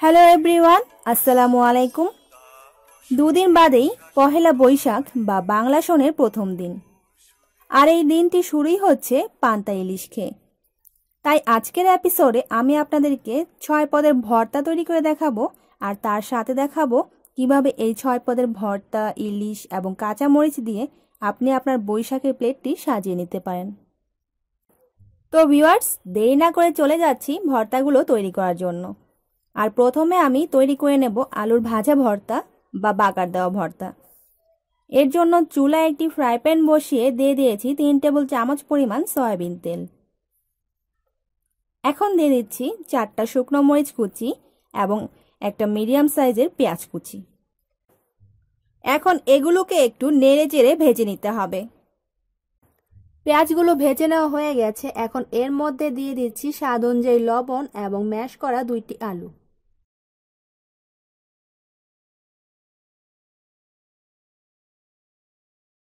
hello everyone আসসালামু আলাইকুম দুদিন বাদেই পহেলা বৈশাখ বা বাংলা সনের প্রথম দিন আর এই দিনটি শুরুই হচ্ছে পান্তা ইলিশ খেয়ে তাই আজকের এপিসোডে আমি আপনাদেরকে ছয় পদের ভর্তা তৈরি করে দেখাবো আর তার সাথে দেখাবো কিভাবে এই ছয় পদের ভর্তা ইলিশ এবং কাঁচামরিচ দিয়ে আপনি আপনার বৈশাখের প্লেটটি সাজিয়ে নিতে পারেন তো ভিউয়ার্স দেরি না করে চলে যাচ্ছি ভর্তাগুলো তৈরি করার জন্য আর প্রথমে আমি তৈরি করে নেব আলুর ভাজা ভর্তা বা বাকার দেওয়া ভর্তা এর জন্য চুলা একটি ফ্রাই প্যান বসিয়ে দিয়ে দিয়েছি তিন টেবিল চামচ পরিমাণ সয়াবিন তেল এখন দিয়ে দিচ্ছি চারটা শুকনো মরিচ কুচি এবং একটা মিডিয়াম সাইজের পেঁয়াজ কুচি এখন এগুলোকে একটু নেড়ে চেড়ে ভেজে নিতে হবে পেঁয়াজগুলো ভেজে নেওয়া হয়ে গেছে এখন এর মধ্যে দিয়ে দিচ্ছি স্বাদ অনুযায়ী লবণ এবং ম্যাশ করা দুইটি আলু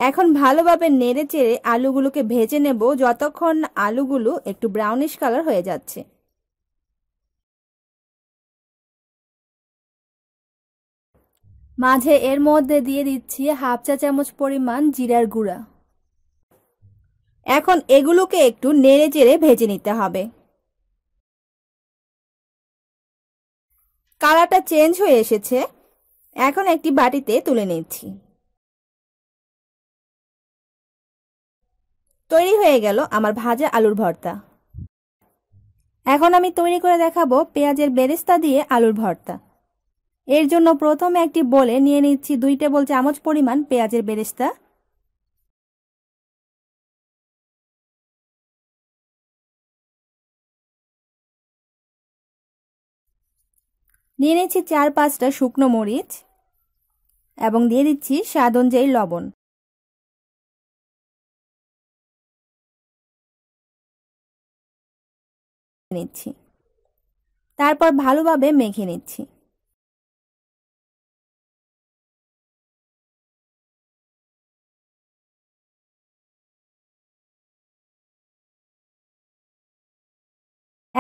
এখন ভালোভাবে নেড়ে চেড়ে আলুগুলোকে ভেজে নেব যতক্ষণ আলুগুলো একটু ব্রাউনিশ কালার হয়ে যাচ্ছে মাঝে এর মধ্যে দিয়ে দিচ্ছি হাফ চা চামচ পরিমাণ জিরার গুঁড়া এখন এগুলোকে একটু নেড়ে চেড়ে ভেজে নিতে হবে কালারটা চেঞ্জ হয়ে এসেছে এখন একটি বাটিতে তুলে নিচ্ছি তৈরি হয়ে গেল আমার ভাজা আলুর ভর্তা এখন আমি তৈরি করে দেখাবো পেঁয়াজের বেরেস্তা দিয়ে আলুর ভর্তা এর জন্য প্রথমে একটি বলে নিয়ে নিচ্ছি দুই টেবল চামচ পরিমাণ পেঁয়াজের বেরেস্তা নিয়ে নিচ্ছি চার পাঁচটা শুকনো মরিচ এবং দিয়ে দিচ্ছি স্বাদ অনুযায়ী লবণ নিচ্ছি তারপর ভালোভাবে মেখে নিচ্ছি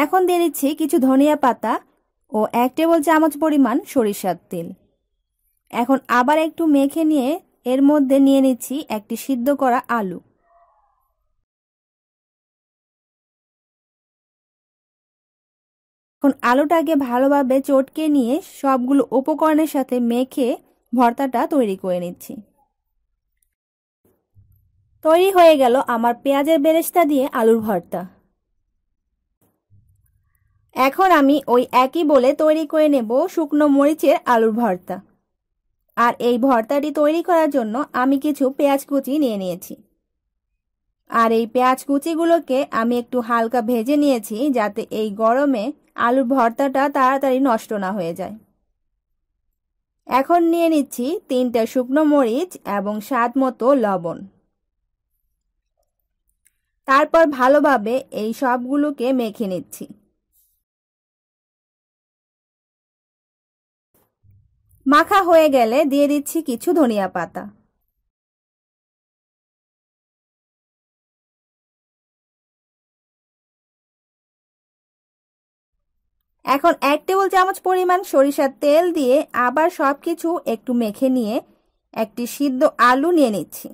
এখন দিয়ে দিচ্ছি কিছু ধনিয়া পাতা ও এক টেবিল চামচ পরিমাণ সরিষার তেল এখন আবার একটু মেখে নিয়ে এর মধ্যে নিয়ে নিচ্ছি একটি সিদ্ধ করা আলু এখন আলুটাকে ভালোভাবে চটকে নিয়ে সবগুলো উপকরণের সাথে মেখে ভর্তাটা তৈরি করে নিচ্ছি তৈরি হয়ে গেল আমার পেঁয়াজের বেরেস্তা দিয়ে আলুর ভর্তা এখন আমি ওই একই বলে তৈরি করে নেব শুকনো মরিচের আলুর ভর্তা আর এই ভর্তাটি তৈরি করার জন্য আমি কিছু পেঁয়াজ কুচি নিয়ে নিয়েছি আর এই পেঁয়াজ কুচিগুলোকে আমি একটু হালকা ভেজে নিয়েছি যাতে এই গরমে আলুর ভর্তাটা তাড়াতাড়ি নষ্ট না হয়ে যায় এখন নিয়ে নিচ্ছি তিনটা শুকনো মরিচ এবং স্বাদ মতো লবণ তারপর ভালোভাবে এই সবগুলোকে মেখে নিচ্ছি মাখা হয়ে গেলে দিয়ে দিচ্ছি কিছু ধনিয়া পাতা এখন এক টেবিল চামচ পরিমাণ সরিষার তেল দিয়ে আবার সব কিছু একটু মেখে নিয়ে একটি সিদ্ধ আলু নিয়ে নিচ্ছি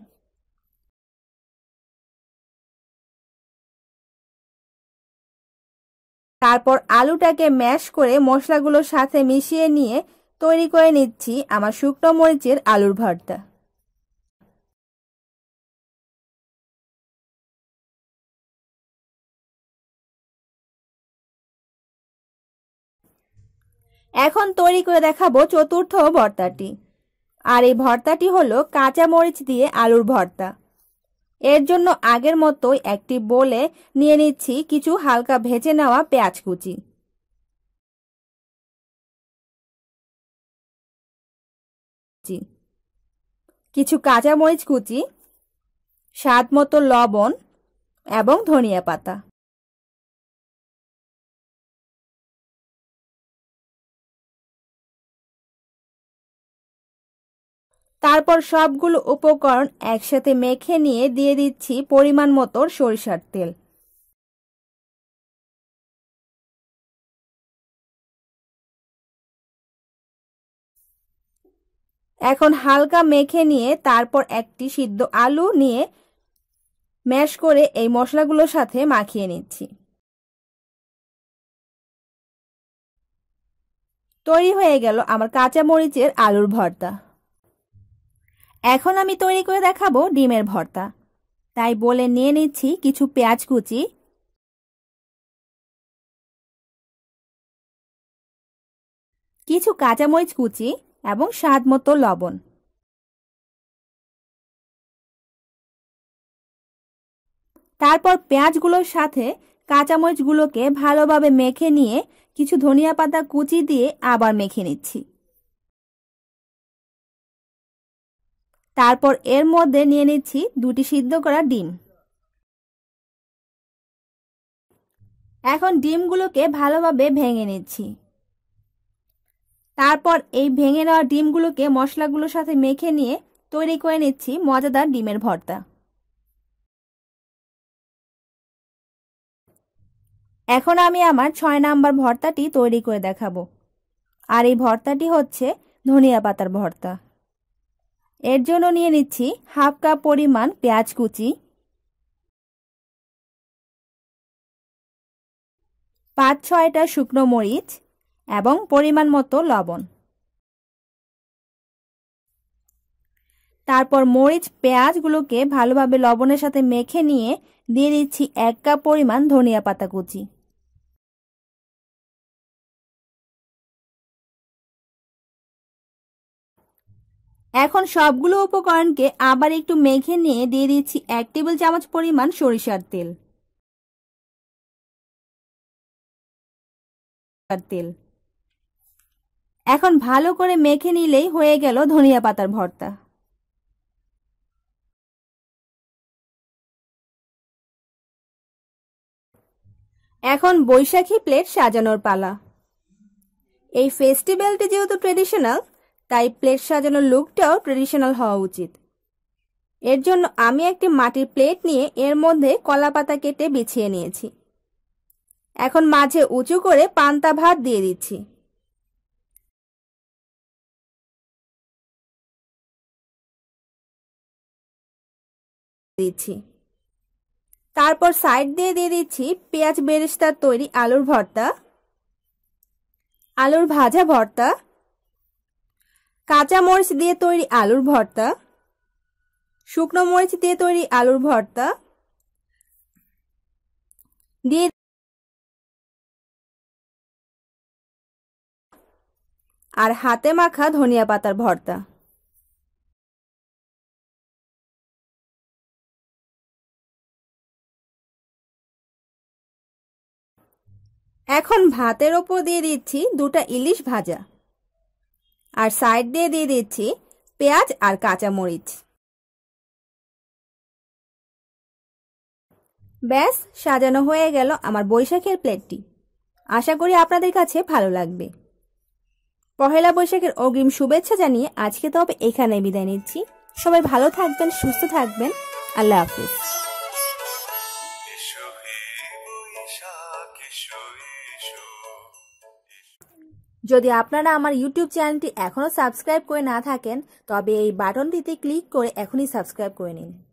তারপর আলুটাকে ম্যাশ করে মশলাগুলোর সাথে মিশিয়ে নিয়ে তৈরি করে নিচ্ছি আমার শুকনো মরিচের আলুর ভর্তা এখন তৈরি করে দেখাবো চতুর্থ ভর্তাটি আর এই ভর্তাটি হলো কাঁচা মরিচ দিয়ে আলুর ভর্তা এর জন্য আগের মতোই একটি বলে নিয়ে নিচ্ছি কিছু হালকা ভেজে নেওয়া পেঁয়াজ কুচি কুচি কিছু কাঁচামরিচ কুচি স্বাদ মতো লবণ এবং ধনিয়া পাতা তারপর সবগুলো উপকরণ একসাথে মেখে নিয়ে দিয়ে দিচ্ছি পরিমাণ মতো সরিষার তেল এখন হালকা মেখে নিয়ে তারপর একটি সিদ্ধ আলু নিয়ে ম্যাশ করে এই মশলাগুলোর সাথে মাখিয়ে নিচ্ছি তৈরি হয়ে গেল আমার কাঁচা মরিচের আলুর ভর্তা এখন আমি তৈরি করে দেখাবো ডিমের ভর্তা তাই বলে নিয়ে নিচ্ছি কিছু পেঁয়াজ কুচি কিছু কাঁচামরিচ কুচি এবং স্বাদ মতো লবণ তারপর পেঁয়াজগুলোর সাথে কাঁচামরিচগুলোকে ভালোভাবে মেখে নিয়ে কিছু ধনিয়া পাতা কুচি দিয়ে আবার মেখে নিচ্ছি তারপর এর মধ্যে নিয়ে নিচ্ছি দুটি সিদ্ধ করা ডিম এখন ডিমগুলোকে ভালোভাবে ভেঙে নিচ্ছি তারপর এই ভেঙে নেওয়া ডিমগুলোকে মশলাগুলোর সাথে মেখে নিয়ে তৈরি করে নিচ্ছি মজাদার ডিমের ভর্তা এখন আমি আমার ছয় নাম্বার ভর্তাটি তৈরি করে দেখাবো আর এই ভর্তাটি হচ্ছে ধনিয়া পাতার ভর্তা এর জন্য নিয়ে নিচ্ছি হাফ কাপ পরিমাণ পেঁয়াজ কুচি পাঁচ ছয়টা শুকনো মরিচ এবং পরিমাণ মতো লবণ তারপর মরিচ পেঁয়াজগুলোকে ভালোভাবে লবণের সাথে মেখে নিয়ে দিয়ে দিচ্ছি এক কাপ পরিমাণ ধনিয়া পাতা কুচি এখন সবগুলো উপকরণকে আবার একটু মেখে নিয়ে দিয়ে দিচ্ছি এক টেবিল চামচ পরিমাণ সরিষার তেল তেল এখন ভালো করে মেখে নিলেই হয়ে গেল ধনিয়া পাতার ভর্তা এখন বৈশাখী প্লেট সাজানোর পালা এই ফেস্টিভ্যালটি যেহেতু ট্রেডিশনাল তাই প্লেট সাজানোর লুকটাও ট্রেডিশনাল হওয়া উচিত এর জন্য আমি একটি মাটির প্লেট নিয়ে এর মধ্যে কলা পাতা কেটে বিছিয়ে নিয়েছি এখন মাঝে উঁচু করে পান্তা ভাত দিয়ে দিচ্ছি দিচ্ছি তারপর সাইড দিয়ে দিয়ে দিচ্ছি পেঁয়াজ বেরেস্তার তৈরি আলুর ভর্তা আলুর ভাজা ভর্তা কাঁচা মরিচ দিয়ে তৈরি আলুর ভর্তা শুকনো মরিচ দিয়ে তৈরি আলুর ভর্তা দিয়ে আর হাতে মাখা ধনিয়া পাতার ভর্তা এখন ভাতের ওপর দিয়ে দিচ্ছি দুটা ইলিশ ভাজা আর সাইড দিয়ে দিয়ে দিচ্ছি পেঁয়াজ আর কাঁচামরিচ ব্যাস সাজানো হয়ে গেল আমার বৈশাখের প্লেটটি আশা করি আপনাদের কাছে ভালো লাগবে পহেলা বৈশাখের অগ্রিম শুভেচ্ছা জানিয়ে আজকে তবে এখানে বিদায় নিচ্ছি সবাই ভালো থাকবেন সুস্থ থাকবেন আল্লাহ হাফিজ যদি আপনারা আমার ইউটিউব চ্যানেলটি এখনও সাবস্ক্রাইব করে না থাকেন তবে এই বাটনটিতে ক্লিক করে এখনই সাবস্ক্রাইব করে নিন